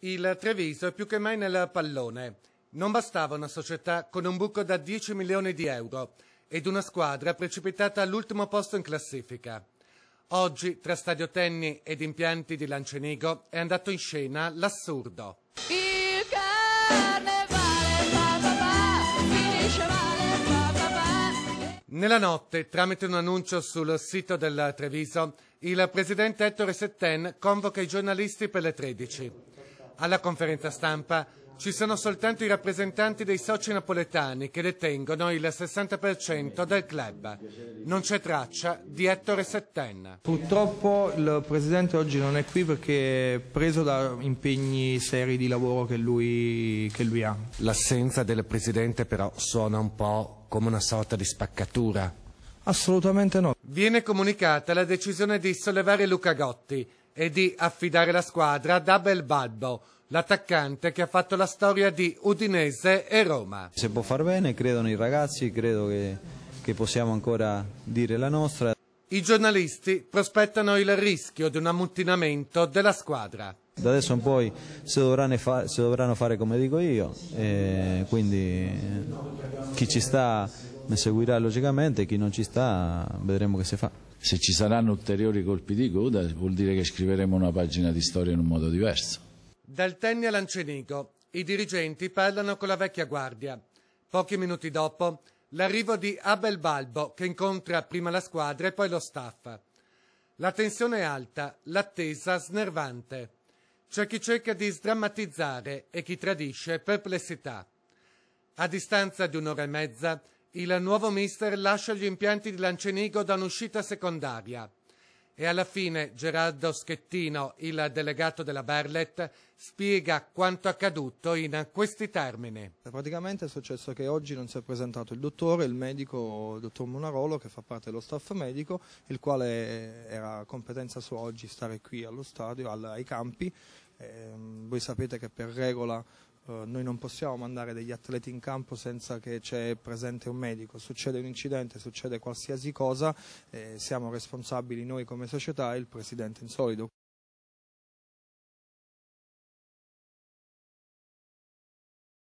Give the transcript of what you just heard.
Il Treviso è più che mai nel pallone. Non bastava una società con un buco da 10 milioni di euro ed una squadra precipitata all'ultimo posto in classifica. Oggi, tra stadio stadiotenni ed impianti di Lancenigo, è andato in scena l'assurdo. Nella notte, tramite un annuncio sul sito del Treviso, il presidente Ettore Setten convoca i giornalisti per le 13. Alla conferenza stampa ci sono soltanto i rappresentanti dei soci napoletani che detengono il 60% del club. Non c'è traccia di Ettore Settenna. Purtroppo il presidente oggi non è qui perché è preso da impegni seri di lavoro che lui, che lui ha. L'assenza del presidente però suona un po' come una sorta di spaccatura. Assolutamente no. Viene comunicata la decisione di sollevare Luca Gotti e di affidare la squadra ad Abel Balbo, l'attaccante che ha fatto la storia di Udinese e Roma. Se può far bene, credono i ragazzi, credo che, che possiamo ancora dire la nostra. I giornalisti prospettano il rischio di un ammutinamento della squadra. Da adesso in poi si dovranno, fa se dovranno fare come dico io, eh, quindi eh, chi ci sta mi seguirà logicamente, chi non ci sta vedremo che si fa. Se ci saranno ulteriori colpi di coda vuol dire che scriveremo una pagina di storia in un modo diverso. Dal Tenni a Lancenigo, i dirigenti parlano con la vecchia guardia. Pochi minuti dopo, l'arrivo di Abel Balbo, che incontra prima la squadra e poi lo staff. La tensione è alta, l'attesa snervante. C'è chi cerca di sdrammatizzare e chi tradisce perplessità. A distanza di un'ora e mezza, il nuovo mister lascia gli impianti di Lancenigo da un'uscita secondaria e alla fine Gerardo Schettino, il delegato della Barlet, spiega quanto accaduto in questi termini. Praticamente è successo che oggi non si è presentato il dottore, il medico, il dottor Munarolo, che fa parte dello staff medico, il quale era competenza sua oggi stare qui allo stadio, ai campi. Eh, voi sapete che per regola eh, noi non possiamo mandare degli atleti in campo senza che c'è presente un medico, succede un incidente, succede qualsiasi cosa, eh, siamo responsabili noi come società e il Presidente in solido.